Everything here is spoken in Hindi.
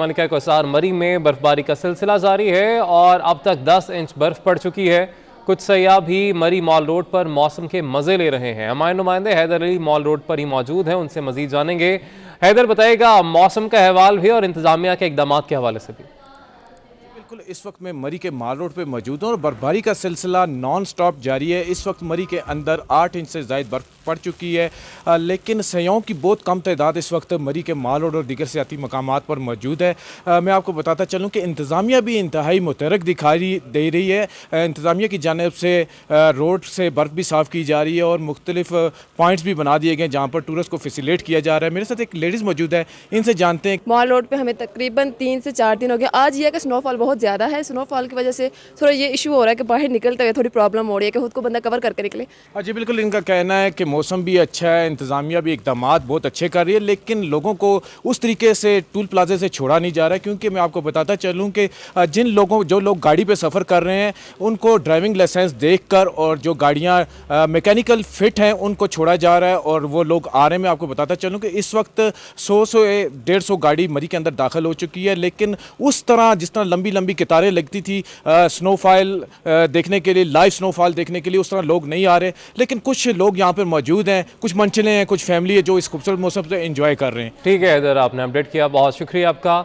मलिका कोसार मरी में बर्फबारी का सिलसिला जारी है और अब तक 10 इंच बर्फ पड़ चुकी है कुछ सयाह भी मरी मॉल रोड पर मौसम के मजे ले रहे हैं हमारे नुमाइंदे हैदर अली मॉल रोड पर ही मौजूद हैं उनसे मजीद जानेंगे हैदर बताएगा मौसम का अहवाल भी और इंतजामिया के इकदाम के हवाले से भी बिल्कुल इस वक्त मैं मरी के माल रोड पे मौजूद हूँ और बर्फबारी का सिलसिला नॉन स्टॉप जारी है इस वक्त मरी के अंदर आठ इंच से ज़ायद बर्फ़ पड़ चुकी है लेकिन सयाओं की बहुत कम तादाद इस वक्त मरी के माल रोड और दीगर सियाती मकाम पर मौजूद है मैं आपको बताता चलूँ कि इंतज़ामिया भी इंतहाई मुतरक दिखाई दे रही है इंतज़ामिया की जानब से रोड से बर्फ़ भी साफ़ की जा रही है और मुख्तलिफ पॉइंट्स भी बना दिए गए जहाँ पर टूरिस्ट को फैसिलेट किया जा रहा है मेरे साथ एक लेडीज़ मौजूद है इनसे जानते हैं माल रोड पर हमें तकरीबन तीन से चार दिन हो गया आज यह कि स्नोफॉल बहुत बहुत ज़्यादा है स्नोफॉल की वजह से थोड़ा ये इशू हो रहा है कि बाहर निकलते हुए थोड़ी प्रॉब्लम हो रही है कि खुद को बंदा कवर करके निकले जी बिल्कुल इनका कहना है कि मौसम भी अच्छा है इंतज़ामिया भी इकदाम बहुत अच्छे कर रही है लेकिन लोगों को उस तरीके से टूल प्लाजे से छोड़ा नहीं जा रहा है क्योंकि मैं आपको बताता चलूँ कि जिन लोगों जो लोग गाड़ी पर सफ़र कर रहे हैं उनको ड्राइविंग लाइसेंस देख कर और जो गाड़ियाँ मैकेनिकल फिट हैं उनको छोड़ा जा रहा है और वो लोग आ रहे हैं मैं आपको बताता चलूँ कि इस वक्त सौ सौ डेढ़ सौ गाड़ी मरी के अंदर दाखिल हो चुकी है लेकिन उस तरह जिस तरह लंबी लंबी लंबी कतारें लगती थी स्नोफॉल देखने के लिए लाइव स्नोफॉल देखने के लिए उस तरह लोग नहीं आ रहे लेकिन कुछ लोग यहाँ पर मौजूद हैं कुछ मंचले हैं कुछ फैमिली है जो इस खूबसूरत मौसम से इंजॉय कर रहे हैं ठीक है इधर आपने अपडेट किया बहुत शुक्रिया आपका